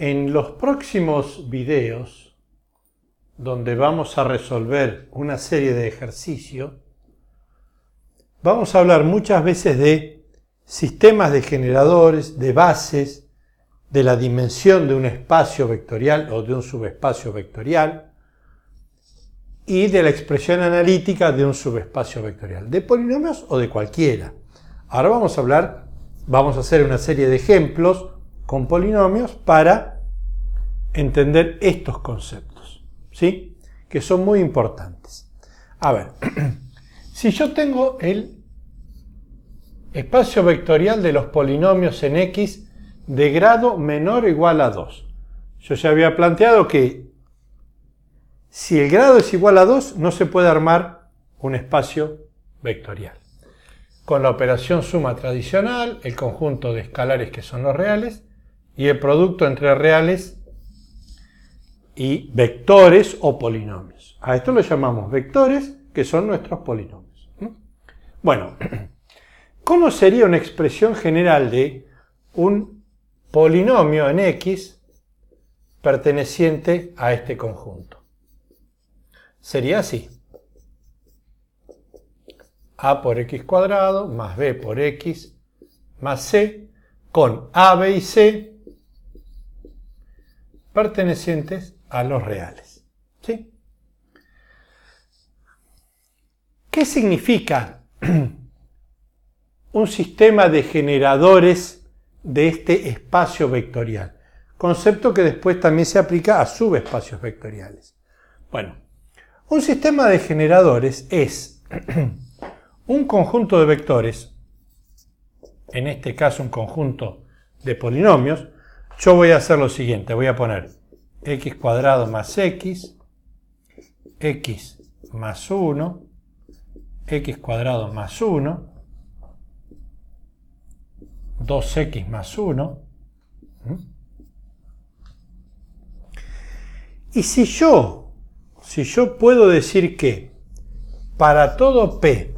En los próximos videos, donde vamos a resolver una serie de ejercicios, vamos a hablar muchas veces de sistemas de generadores, de bases, de la dimensión de un espacio vectorial o de un subespacio vectorial y de la expresión analítica de un subespacio vectorial, de polinomios o de cualquiera. Ahora vamos a hablar, vamos a hacer una serie de ejemplos con polinomios para entender estos conceptos, ¿sí? Que son muy importantes. A ver, si yo tengo el espacio vectorial de los polinomios en X de grado menor o igual a 2. Yo ya había planteado que si el grado es igual a 2, no se puede armar un espacio vectorial. Con la operación suma tradicional, el conjunto de escalares que son los reales, y el producto entre reales y vectores o polinomios. A esto lo llamamos vectores, que son nuestros polinomios. Bueno, ¿cómo sería una expresión general de un polinomio en X perteneciente a este conjunto? Sería así. A por x cuadrado más B por x más C con A, B y C pertenecientes a los reales. ¿Sí? ¿Qué significa un sistema de generadores de este espacio vectorial? Concepto que después también se aplica a subespacios vectoriales. Bueno, un sistema de generadores es un conjunto de vectores, en este caso un conjunto de polinomios, yo voy a hacer lo siguiente, voy a poner x cuadrado más x, x más 1, x cuadrado más 1, 2x más 1. Y si yo, si yo puedo decir que para todo p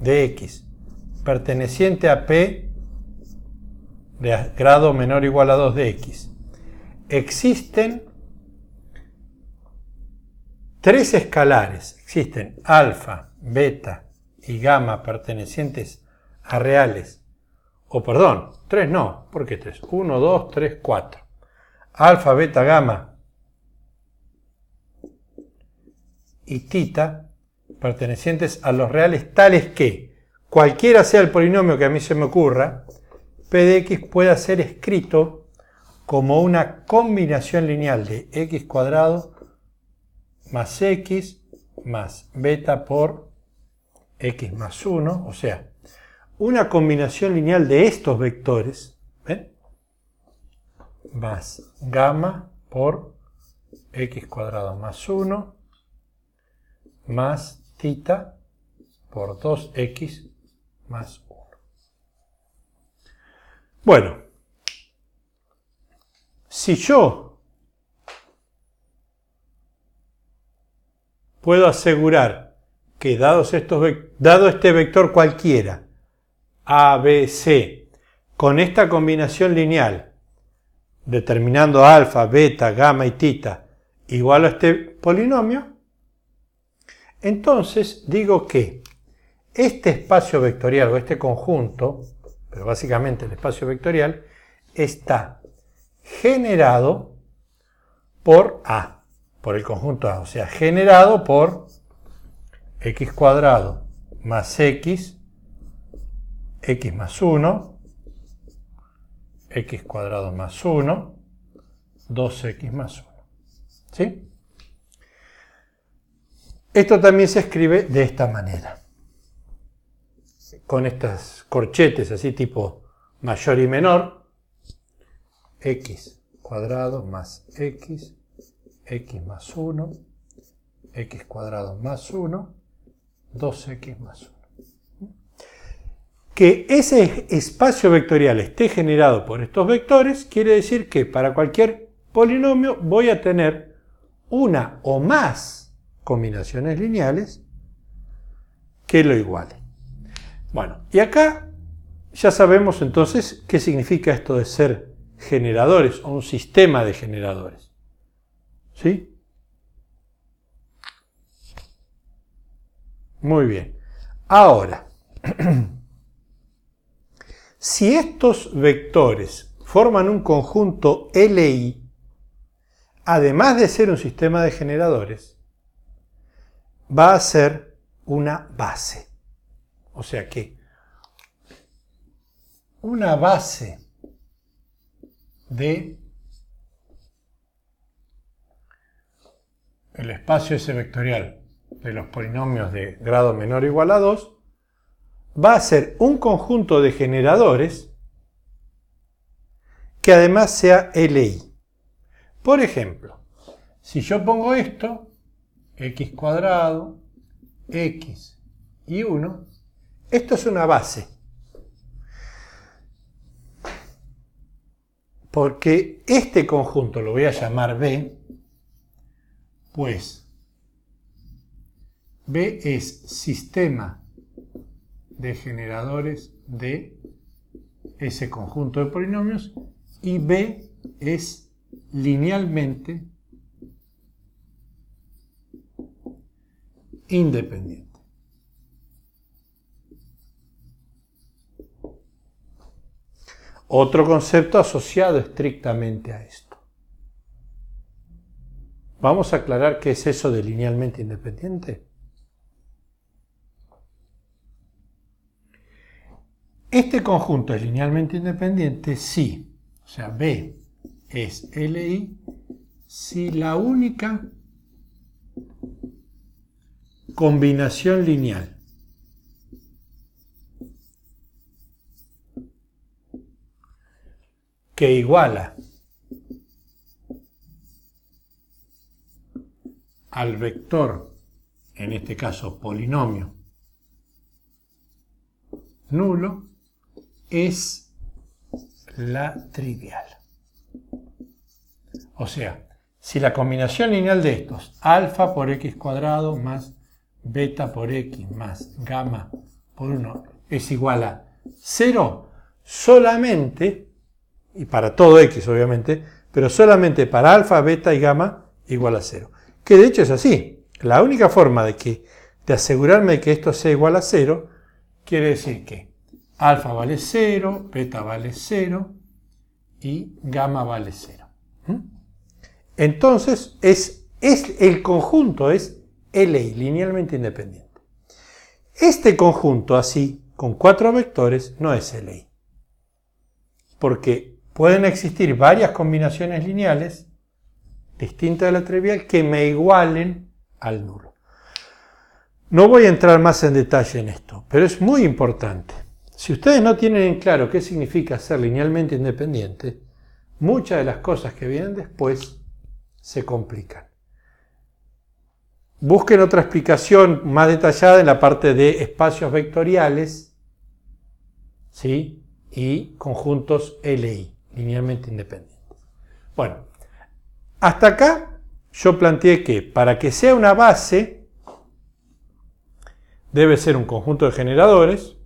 de x perteneciente a p de grado menor o igual a 2 de x. Existen tres escalares. Existen alfa, beta y gamma pertenecientes a reales. O perdón, tres no, porque tres. 1, 2, 3, 4. Alfa, beta, gamma y tita pertenecientes a los reales tales que cualquiera sea el polinomio que a mí se me ocurra, X puede ser escrito como una combinación lineal de x cuadrado más x más beta por x más 1, o sea, una combinación lineal de estos vectores, ¿eh? más gamma por x cuadrado más 1, más tita por 2x más bueno, si yo puedo asegurar que dados dado este vector cualquiera, A, B, C, con esta combinación lineal, determinando alfa, beta, gamma y tita, igual a este polinomio, entonces digo que este espacio vectorial o este conjunto pero básicamente el espacio vectorial, está generado por A, por el conjunto A, o sea, generado por x cuadrado más x, x más 1, x cuadrado más 1, 2x más 1. ¿Sí? Esto también se escribe de esta manera con estas corchetes así tipo mayor y menor, x cuadrado más x, x más 1, x cuadrado más 1, 2x más 1. Que ese espacio vectorial esté generado por estos vectores quiere decir que para cualquier polinomio voy a tener una o más combinaciones lineales que lo igualen. Bueno, y acá ya sabemos entonces qué significa esto de ser generadores o un sistema de generadores. ¿Sí? Muy bien. Ahora, si estos vectores forman un conjunto LI, además de ser un sistema de generadores, va a ser una base. O sea que una base de el espacio S vectorial de los polinomios de grado menor o igual a 2 va a ser un conjunto de generadores que además sea LI. Por ejemplo, si yo pongo esto, x cuadrado, x y 1, esto es una base. Porque este conjunto lo voy a llamar B, pues B es sistema de generadores de ese conjunto de polinomios y B es linealmente independiente. Otro concepto asociado estrictamente a esto. Vamos a aclarar qué es eso de linealmente independiente. Este conjunto es linealmente independiente si, o sea, B es LI, si la única combinación lineal que iguala al vector, en este caso polinomio, nulo, es la trivial. O sea, si la combinación lineal de estos, alfa por x cuadrado más beta por x más gamma por 1 es igual a 0, solamente y para todo x obviamente, pero solamente para alfa, beta y gamma igual a 0. Que de hecho es así. La única forma de, que, de asegurarme que esto sea igual a 0 quiere decir que alfa vale 0, beta vale 0 y gamma vale 0. ¿Mm? Entonces es, es, el conjunto es LI, linealmente independiente. Este conjunto así, con cuatro vectores, no es LI. Porque pueden existir varias combinaciones lineales distintas de la trivial que me igualen al nulo. No voy a entrar más en detalle en esto, pero es muy importante. Si ustedes no tienen en claro qué significa ser linealmente independiente, muchas de las cosas que vienen después se complican. Busquen otra explicación más detallada en la parte de espacios vectoriales ¿sí? y conjuntos LI linealmente independiente. Bueno, hasta acá yo planteé que para que sea una base debe ser un conjunto de generadores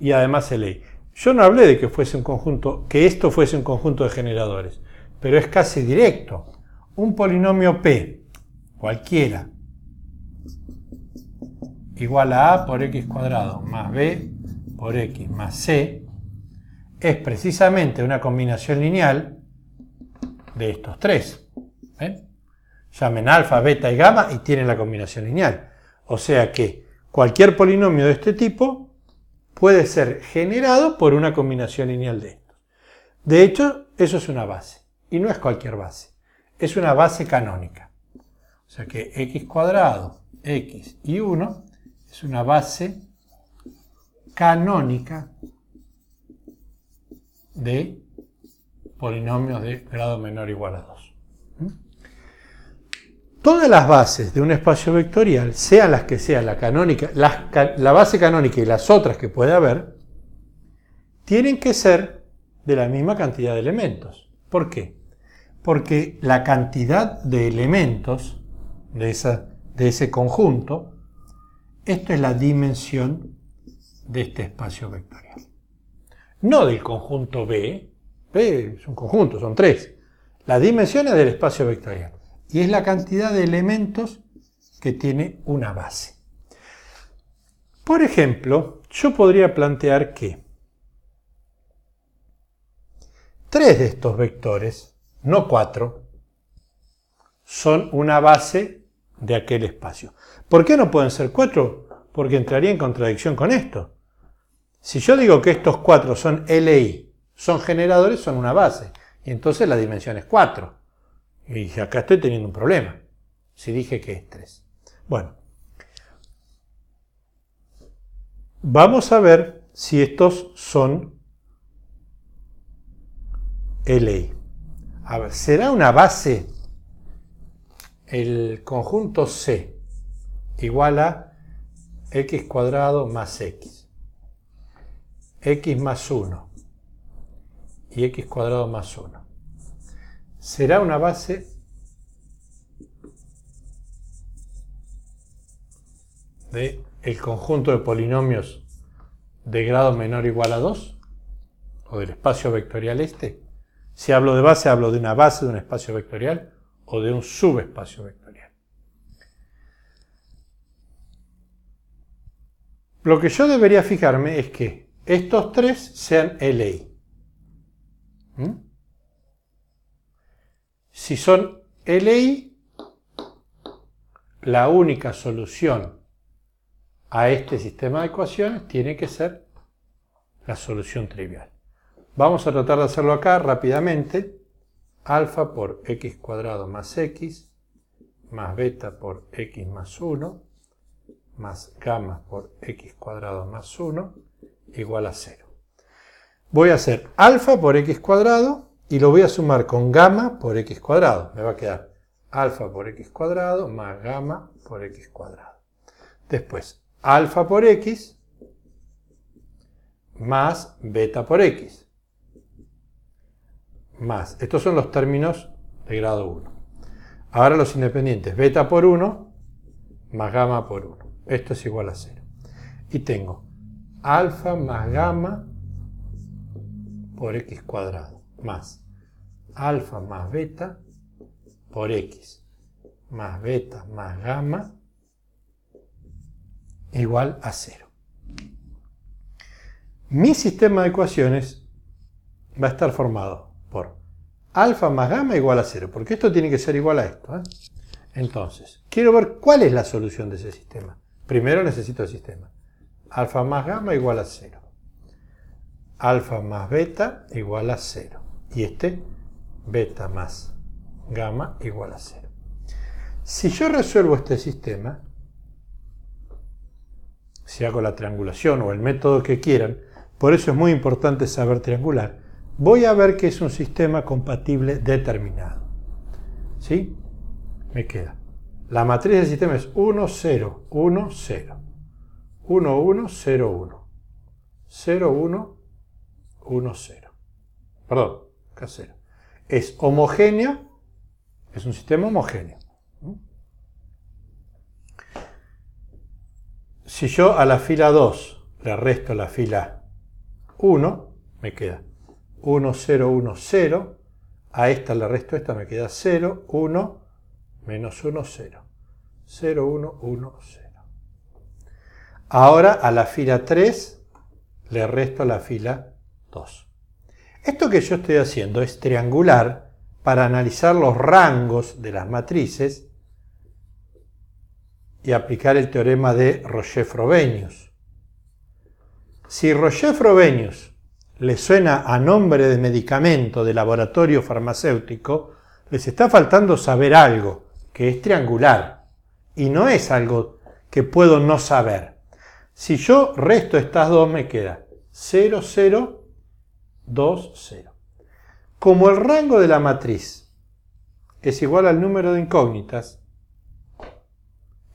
y además se ley. Yo no hablé de que fuese un conjunto, que esto fuese un conjunto de generadores, pero es casi directo. Un polinomio P, cualquiera, igual a A por x cuadrado más B por x más C, es precisamente una combinación lineal de estos tres. ¿eh? Llamen alfa, beta y gamma y tienen la combinación lineal. O sea que cualquier polinomio de este tipo puede ser generado por una combinación lineal de estos. De hecho, eso es una base. Y no es cualquier base. Es una base canónica. O sea que x cuadrado, x y 1 es una base canónica de polinomios de grado menor o igual a 2. ¿Mm? Todas las bases de un espacio vectorial, sean las que sean, la, canónica, la, base canónica y las otras que pueda haber, tienen que ser de la misma cantidad de elementos. ¿Por qué? Porque la cantidad de elementos de, esa, de ese conjunto, esto es la dimensión de este espacio vectorial no del conjunto B, B es un conjunto, son tres, las dimensiones del espacio vectorial, y es la cantidad de elementos que tiene una base. Por ejemplo, yo podría plantear que tres de estos vectores, no cuatro, son una base de aquel espacio. ¿Por qué no pueden ser cuatro? Porque entraría en contradicción con esto. Si yo digo que estos cuatro son LI, son generadores, son una base. Y entonces la dimensión es 4. Y acá estoy teniendo un problema. Si dije que es 3. Bueno. Vamos a ver si estos son LI. A ver, será una base el conjunto C igual a x cuadrado más x x más 1 y x cuadrado más 1. Será una base de el conjunto de polinomios de grado menor o igual a 2, o del espacio vectorial este. Si hablo de base, hablo de una base de un espacio vectorial o de un subespacio vectorial. Lo que yo debería fijarme es que estos tres sean LI. ¿Mm? Si son LI, la única solución a este sistema de ecuaciones tiene que ser la solución trivial. Vamos a tratar de hacerlo acá rápidamente. Alfa por x cuadrado más x, más beta por x más 1, más gamma por x cuadrado más 1, igual a 0. Voy a hacer alfa por x cuadrado y lo voy a sumar con gamma por x cuadrado. Me va a quedar alfa por x cuadrado más gamma por x cuadrado. Después, alfa por x más beta por x. Más. Estos son los términos de grado 1. Ahora los independientes. Beta por 1 más gamma por 1. Esto es igual a 0. Y tengo alfa más gamma por x cuadrado más alfa más beta por x más beta más gamma igual a cero. Mi sistema de ecuaciones va a estar formado por alfa más gamma igual a cero, porque esto tiene que ser igual a esto. ¿eh? Entonces, quiero ver cuál es la solución de ese sistema. Primero necesito el sistema. Alfa más gamma igual a 0. Alfa más beta igual a 0. Y este, beta más gamma igual a 0. Si yo resuelvo este sistema, si hago la triangulación o el método que quieran, por eso es muy importante saber triangular, voy a ver que es un sistema compatible determinado. ¿Sí? Me queda. La matriz del sistema es 1, 0, 1, 0. 1, 0, 0, 1, 0. Perdón, 0. Es homogénea, es un sistema homogéneo. Si yo a la fila 2 le resto la fila 1, me queda 1, 0, 1, 0. A esta le resto esta, me queda 0, 1, menos 1, 0. 0, 1, 1, 0. Ahora a la fila 3 le resto la fila 2. Esto que yo estoy haciendo es triangular para analizar los rangos de las matrices y aplicar el teorema de Roger-Frobenius. Si Roger-Frobenius le suena a nombre de medicamento de laboratorio farmacéutico, les está faltando saber algo, que es triangular, y no es algo que puedo no saber. Si yo resto estas dos, me queda 0, 0, 2, 0. Como el rango de la matriz es igual al número de incógnitas,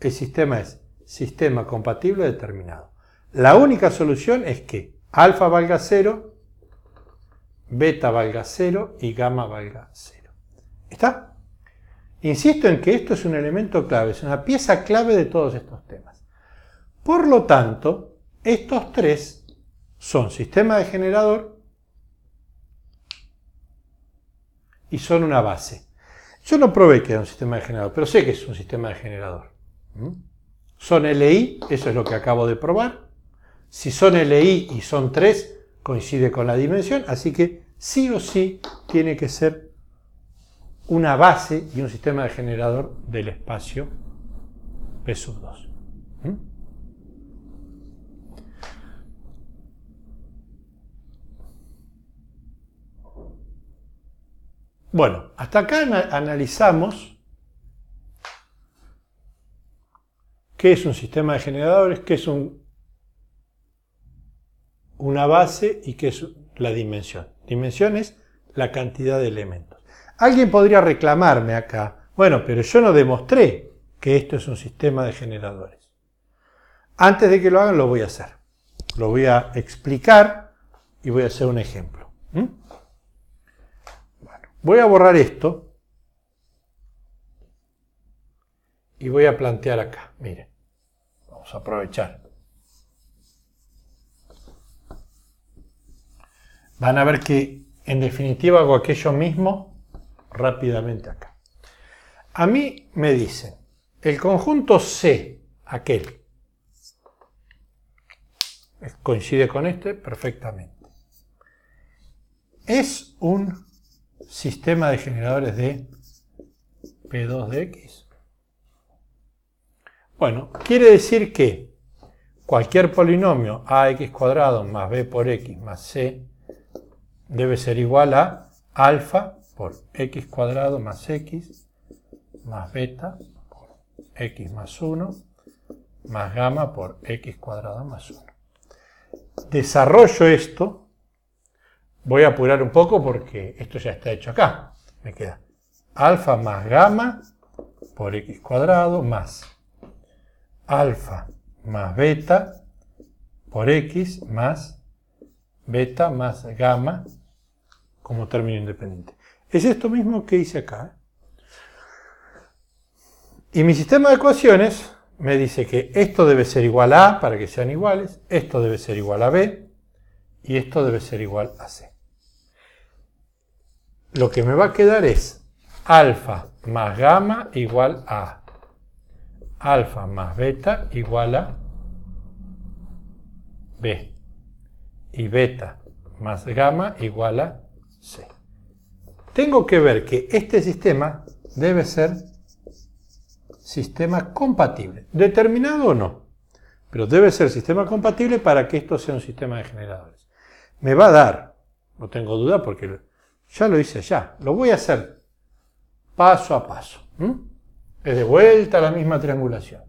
el sistema es sistema compatible determinado. La única solución es que alfa valga 0, beta valga 0 y gamma valga 0. ¿Está? Insisto en que esto es un elemento clave, es una pieza clave de todos estos temas. Por lo tanto, estos tres son sistema de generador y son una base. Yo no probé que era un sistema de generador, pero sé que es un sistema de generador. ¿Mm? Son LI, eso es lo que acabo de probar. Si son LI y son tres, coincide con la dimensión, así que sí o sí tiene que ser una base y un sistema de generador del espacio P2. Bueno, hasta acá analizamos qué es un sistema de generadores, qué es una base y qué es la dimensión. Dimensión es la cantidad de elementos. Alguien podría reclamarme acá, bueno, pero yo no demostré que esto es un sistema de generadores. Antes de que lo hagan, lo voy a hacer. Lo voy a explicar y voy a hacer un ejemplo. Voy a borrar esto y voy a plantear acá. Miren, vamos a aprovechar. Van a ver que en definitiva hago aquello mismo rápidamente acá. A mí me dicen, el conjunto C, aquel, coincide con este perfectamente. Es un sistema de generadores de P2 de X. Bueno, quiere decir que cualquier polinomio ax cuadrado más b por x más c debe ser igual a alfa por x cuadrado más x más beta por x más 1 más gamma por x cuadrado más 1. Desarrollo esto voy a apurar un poco porque esto ya está hecho acá. Me queda alfa más gamma por x cuadrado más alfa más beta por x más beta más gamma como término independiente. Es esto mismo que hice acá. Y mi sistema de ecuaciones me dice que esto debe ser igual a para que sean iguales, esto debe ser igual a B y esto debe ser igual a C lo que me va a quedar es alfa más gamma igual a alfa más beta igual a B. Y beta más gamma igual a C. Tengo que ver que este sistema debe ser sistema compatible. Determinado o no. Pero debe ser sistema compatible para que esto sea un sistema de generadores. Me va a dar, no tengo duda porque ya lo hice ya, lo voy a hacer paso a paso. Es de vuelta a la misma triangulación.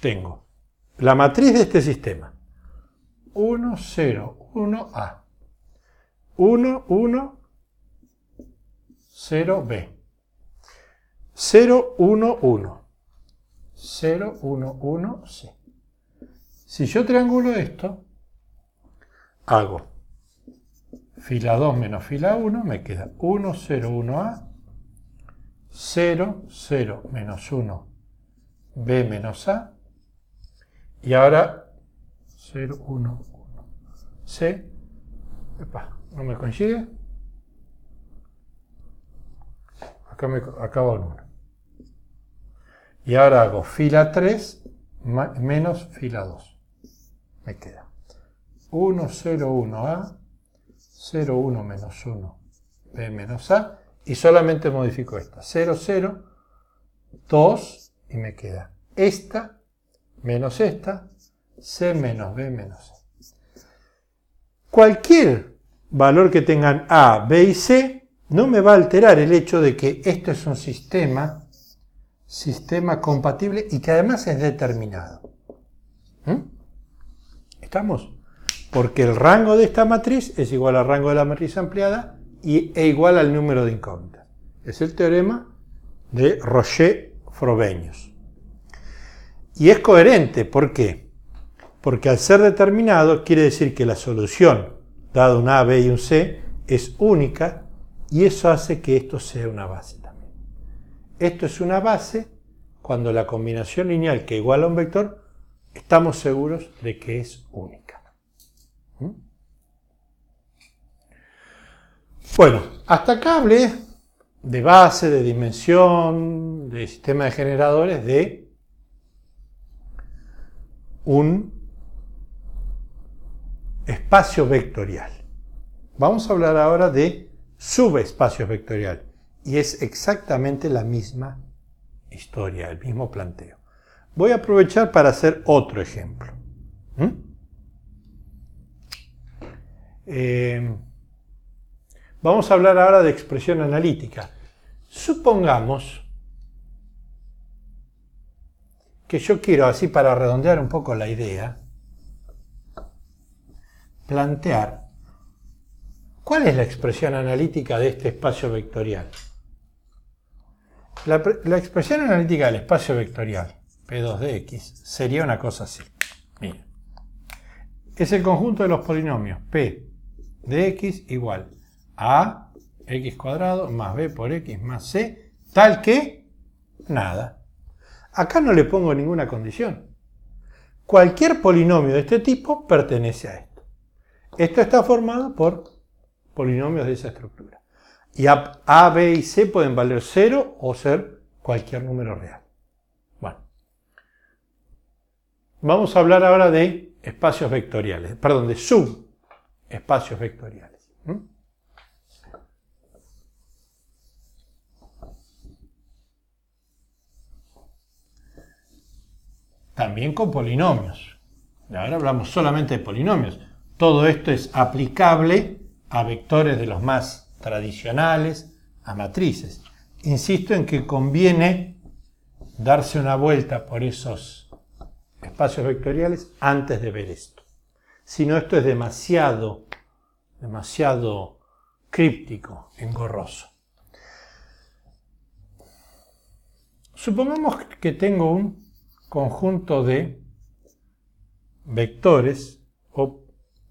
Tengo la matriz de este sistema. 1, 0, 1, A. 1, 1, 0, B. 0, 1, 1. 0, 1, 1, C. Si yo triangulo esto, hago fila 2 menos fila 1, me queda 1, 0, 1A, 0, 0 menos 1, B menos A, y ahora 0, 1, 1, C, epa, no me coincide, acá, me, acá va el 1. Y ahora hago fila 3 menos fila 2, me queda 1, 0, 1A, 0, 1 menos 1, B menos A, y solamente modifico esta. 0, 0, 2, y me queda esta menos esta, C menos B menos A. Cualquier valor que tengan A, B y C, no me va a alterar el hecho de que esto es un sistema, sistema compatible y que además es determinado. ¿Mm? ¿Estamos? porque el rango de esta matriz es igual al rango de la matriz ampliada y, es igual al número de incógnitas. Es el teorema de roger Frobenius. Y es coherente, ¿por qué? Porque al ser determinado quiere decir que la solución, dado un A, B y un C, es única y eso hace que esto sea una base también. Esto es una base cuando la combinación lineal que iguala a un vector, estamos seguros de que es única. Bueno, hasta acá hablé de base, de dimensión, de sistema de generadores, de un espacio vectorial. Vamos a hablar ahora de subespacio vectorial. Y es exactamente la misma historia, el mismo planteo. Voy a aprovechar para hacer otro ejemplo. ¿Mm? Eh, Vamos a hablar ahora de expresión analítica. Supongamos que yo quiero, así para redondear un poco la idea, plantear cuál es la expresión analítica de este espacio vectorial. La, expresión analítica del espacio vectorial, P2 sería una cosa así. Es el conjunto de los polinomios P de X igual a x cuadrado más b por x más c, tal que nada. Acá no le pongo ninguna condición. Cualquier polinomio de este tipo pertenece a esto. Esto está formado por polinomios de esa estructura. Y a, b y c pueden valer 0 o ser cualquier número real. Bueno. Vamos a hablar ahora de espacios vectoriales, perdón, de subespacios vectoriales. también con polinomios. Ahora hablamos solamente de polinomios. Todo esto es aplicable a vectores de los más tradicionales, a matrices. Insisto en que conviene darse una vuelta por esos espacios vectoriales antes de ver esto. Si no, esto es demasiado, demasiado críptico, engorroso. Supongamos que tengo un conjunto de vectores, o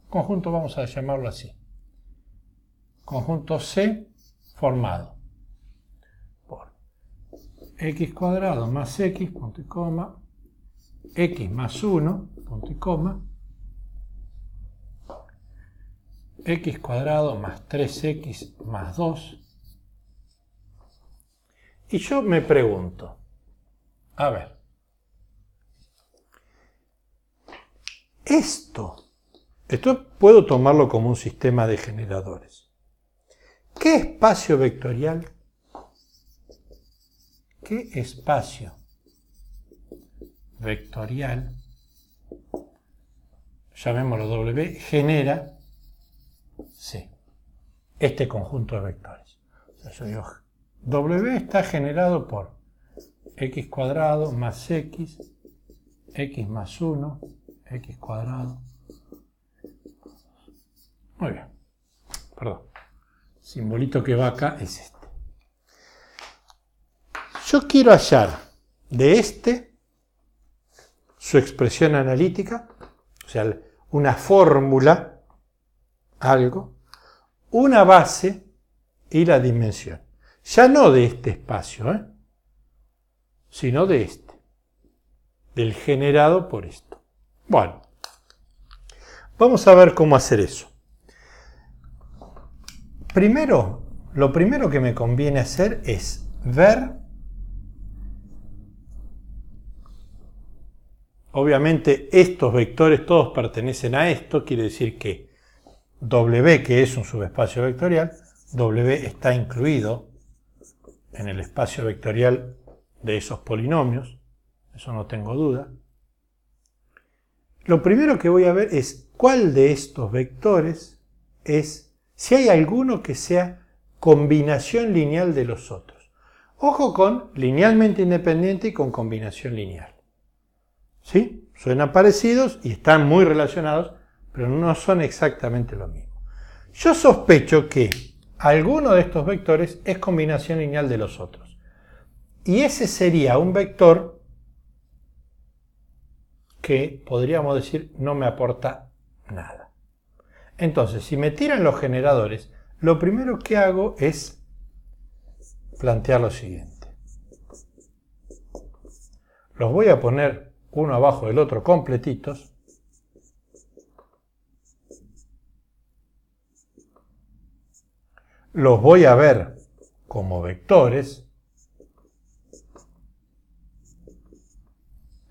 conjunto vamos a llamarlo así, conjunto C formado por x cuadrado más x, punto y coma, x más 1, punto y coma, x cuadrado más 3x más 2. Y yo me pregunto, a ver, esto, esto puedo tomarlo como un sistema de generadores. ¿Qué espacio vectorial? ¿Qué espacio vectorial, llamémoslo W, genera C, este conjunto de vectores? O yo W está generado por x cuadrado más x, x más 1, x cuadrado. Muy bien. Perdón. El simbolito que va acá es este. Yo quiero hallar de este su expresión analítica, o sea, una fórmula, algo, una base y la dimensión. Ya no de este espacio, ¿eh? sino de este, del generado por este. Bueno, vamos a ver cómo hacer eso. Primero, lo primero que me conviene hacer es ver, obviamente estos vectores todos pertenecen a esto, quiere decir que W, que es un subespacio vectorial, W está incluido en el espacio vectorial de esos polinomios, eso no tengo duda. Lo primero que voy a ver es cuál de estos vectores es, si hay alguno que sea combinación lineal de los otros. Ojo con linealmente independiente y con combinación lineal. ¿Sí? Suenan parecidos y están muy relacionados, pero no son exactamente lo mismo. Yo sospecho que alguno de estos vectores es combinación lineal de los otros. Y ese sería un vector que podríamos decir no me aporta nada. Entonces, si me tiran los generadores, lo primero que hago es plantear lo siguiente. Los voy a poner uno abajo del otro completitos. Los voy a ver como vectores.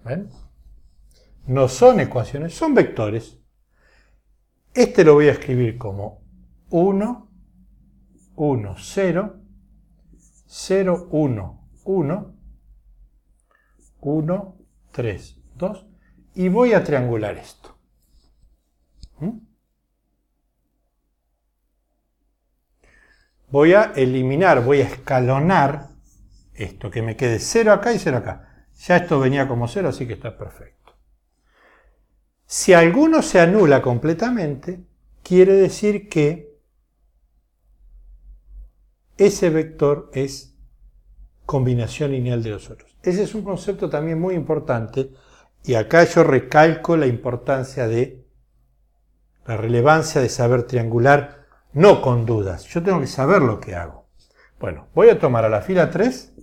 ¿Ven? no son ecuaciones, son vectores. Este lo voy a escribir como 1, 1, 0, 0, 1, 1, 1, 3, 2 y voy a triangular esto. ¿Mm? Voy a eliminar, voy a escalonar esto, que me quede 0 acá y 0 acá. Ya esto venía como 0, así que está perfecto. Si alguno se anula completamente, quiere decir que ese vector es combinación lineal de los otros. Ese es un concepto también muy importante y acá yo recalco la importancia de la relevancia de saber triangular, no con dudas. Yo tengo que saber lo que hago. Bueno, voy a tomar a la fila 3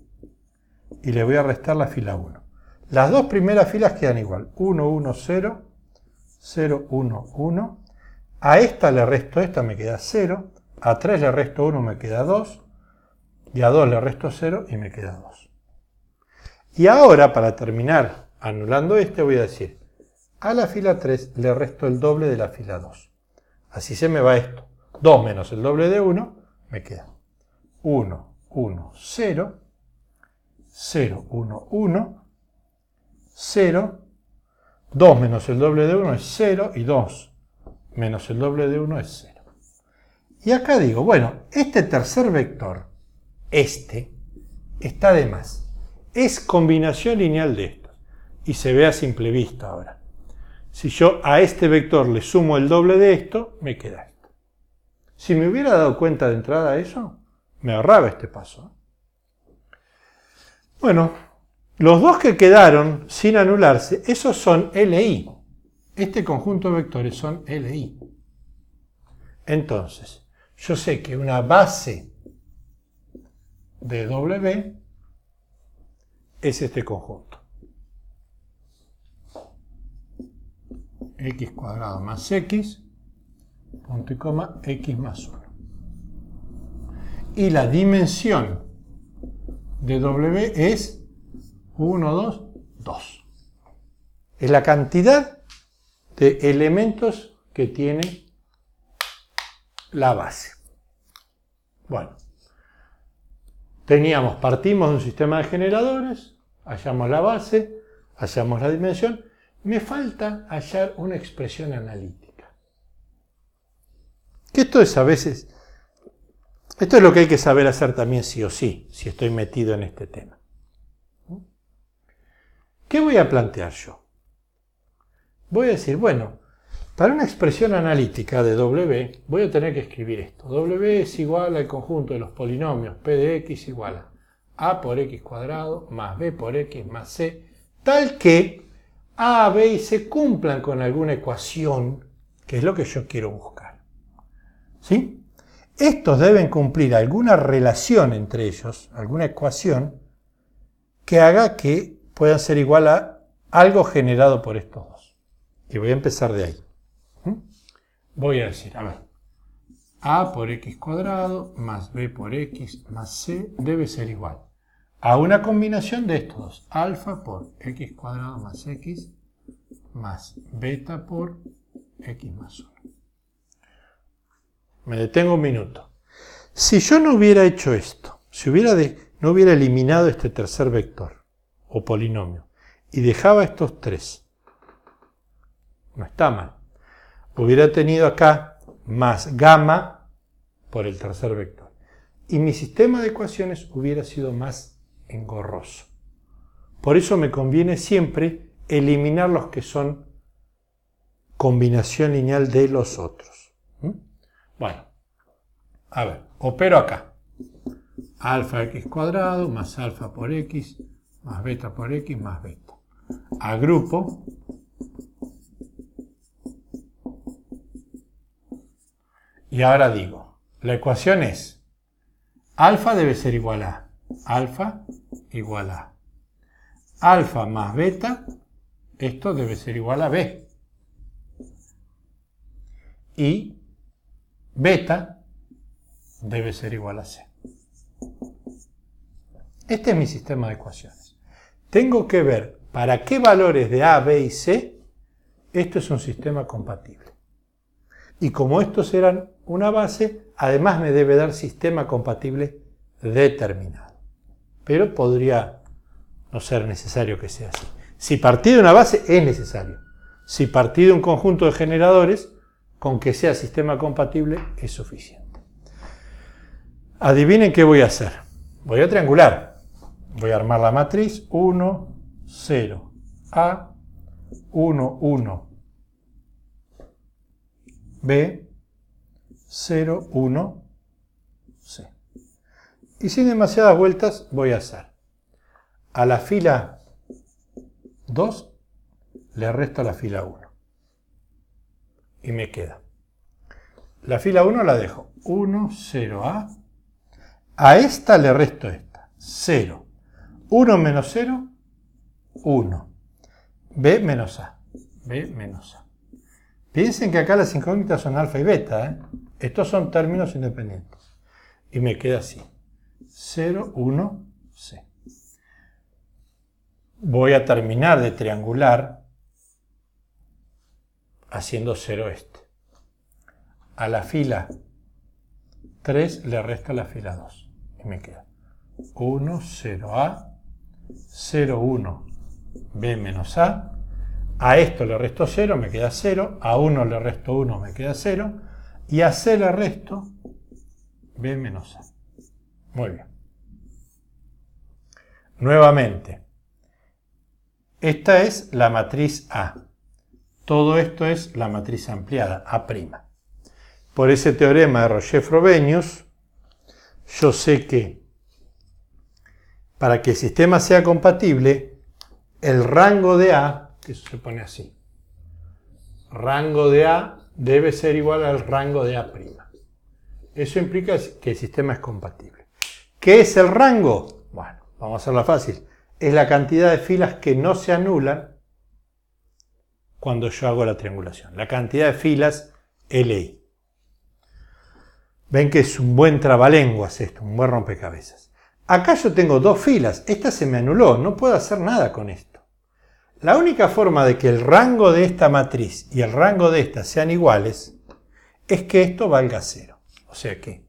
y le voy a restar la fila 1. Las dos primeras filas quedan igual. 1, 1, 0. 0, 1, 1. A esta le resto esta, me queda 0. A 3 le resto 1, me queda 2. Y a 2 le resto 0 y me queda 2. Y ahora, para terminar anulando este, voy a decir, a la fila 3 le resto el doble de la fila 2. Así se me va esto. 2 menos el doble de 1, me queda 1, 1, 0, 0, 1, 1, 0, 2 menos el doble de 1 es 0 y 2 menos el doble de 1 es 0. Y acá digo, bueno, este tercer vector, este, está de más. Es combinación lineal de estos. Y se ve a simple vista ahora. Si yo a este vector le sumo el doble de esto, me queda esto. Si me hubiera dado cuenta de entrada eso, me ahorraba este paso. Bueno, los dos que quedaron sin anularse, esos son LI. Este conjunto de vectores son LI. Entonces, yo sé que una base de W es este conjunto. x cuadrado más x, punto y coma, x más 1. Y la dimensión de W es 1, 2, 2. Es la cantidad de elementos que tiene la base. Bueno, teníamos, partimos de un sistema de generadores, hallamos la base, hallamos la dimensión, me falta hallar una expresión analítica. Que esto es a veces, esto es lo que hay que saber hacer también sí o sí, si estoy metido en este tema. ¿Qué voy a plantear yo? Voy a decir, bueno, para una expresión analítica de W voy a tener que escribir esto. W es igual al conjunto de los polinomios P de X igual a A por X cuadrado más B por X más C, tal que A, B y C cumplan con alguna ecuación, que es lo que yo quiero buscar. ¿Sí? Estos deben cumplir alguna relación entre ellos, alguna ecuación, que haga que pueda ser igual a algo generado por estos dos. Y voy a empezar de ahí. ¿Mm? Voy a decir, a ver, a por x cuadrado más b por x más c debe ser igual a una combinación de estos dos. Alfa por x cuadrado más x más beta por x más 1. Me detengo un minuto. Si yo no hubiera hecho esto, si hubiera no hubiera eliminado este tercer vector, o polinomio. Y dejaba estos tres. No está mal. Hubiera tenido acá más gamma por el tercer vector. Y mi sistema de ecuaciones hubiera sido más engorroso. Por eso me conviene siempre eliminar los que son combinación lineal de los otros. ¿Mm? Bueno, a ver, opero acá. Alfa x cuadrado más alfa por x más beta por x más beta. Agrupo. Y ahora digo, la ecuación es alfa debe ser igual a alfa igual a alfa más beta, esto debe ser igual a b. Y beta debe ser igual a c. Este es mi sistema de ecuaciones tengo que ver para qué valores de A, B y C esto es un sistema compatible. Y como estos eran una base, además me debe dar sistema compatible determinado. Pero podría no ser necesario que sea así. Si partí de una base, es necesario. Si partí de un conjunto de generadores, con que sea sistema compatible, es suficiente. Adivinen qué voy a hacer. Voy a triangular voy a armar la matriz 1, 0, A, 1, 1, B, 0, 1, C. Y sin demasiadas vueltas voy a hacer a la fila 2 le resto la fila 1 y me queda la fila 1 la dejo 1, 0, A a esta le resto esta 0 1 menos 0, 1. B menos A. B menos A. Piensen que acá las incógnitas son alfa y beta. ¿eh? Estos son términos independientes. Y me queda así. 0, 1, C. Voy a terminar de triangular haciendo 0 este. A la fila 3 le resta la fila 2. Y me queda 1, 0, A, 0, 1, b menos a. A esto le resto 0, me queda 0. A 1 le resto 1, me queda 0. Y a c le resto b menos a. Muy bien. Nuevamente, esta es la matriz A. Todo esto es la matriz ampliada, A'. Por ese teorema de Roger-Frobenius, yo sé que para que el sistema sea compatible, el rango de A, que se pone así, rango de A debe ser igual al rango de A'. Eso implica que el sistema es compatible. ¿Qué es el rango? Bueno, vamos a hacerlo fácil. Es la cantidad de filas que no se anulan cuando yo hago la triangulación. La cantidad de filas LI. Ven que es un buen trabalenguas esto, un buen rompecabezas. Acá yo tengo dos filas, esta se me anuló, no puedo hacer nada con esto. La única forma de que el rango de esta matriz y el rango de esta sean iguales es que esto valga cero. O sea que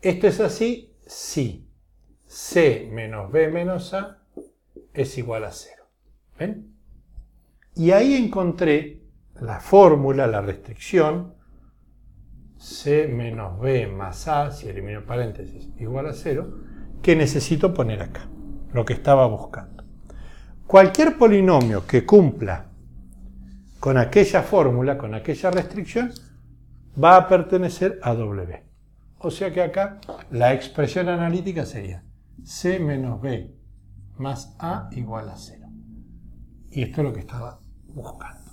esto es así si C menos B menos A es igual a cero. ¿Ven? Y ahí encontré la fórmula, la restricción, C menos B más A, si elimino paréntesis, igual a 0, que necesito poner acá, lo que estaba buscando. Cualquier polinomio que cumpla con aquella fórmula, con aquella restricción, va a pertenecer a W. O sea que acá la expresión analítica sería C menos B más A igual a 0. Y esto es lo que estaba buscando.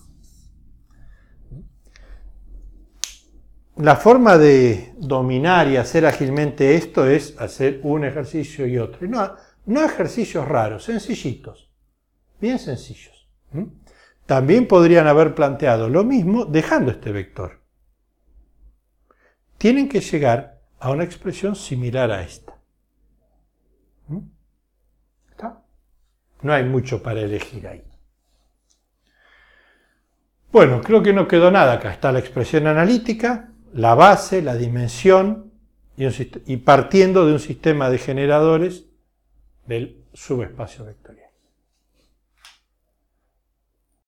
La forma de dominar y hacer ágilmente esto es hacer un ejercicio y otro. no, ejercicios raros, sencillitos. Bien sencillos. ¿Mm? También podrían haber planteado lo mismo dejando este vector. Tienen que llegar a una expresión similar a esta. ¿Mm? ¿Está? No hay mucho para elegir ahí. Bueno, creo que no quedó nada acá. Está la expresión analítica, la base, la dimensión y, partiendo de un sistema de generadores del subespacio vectorial.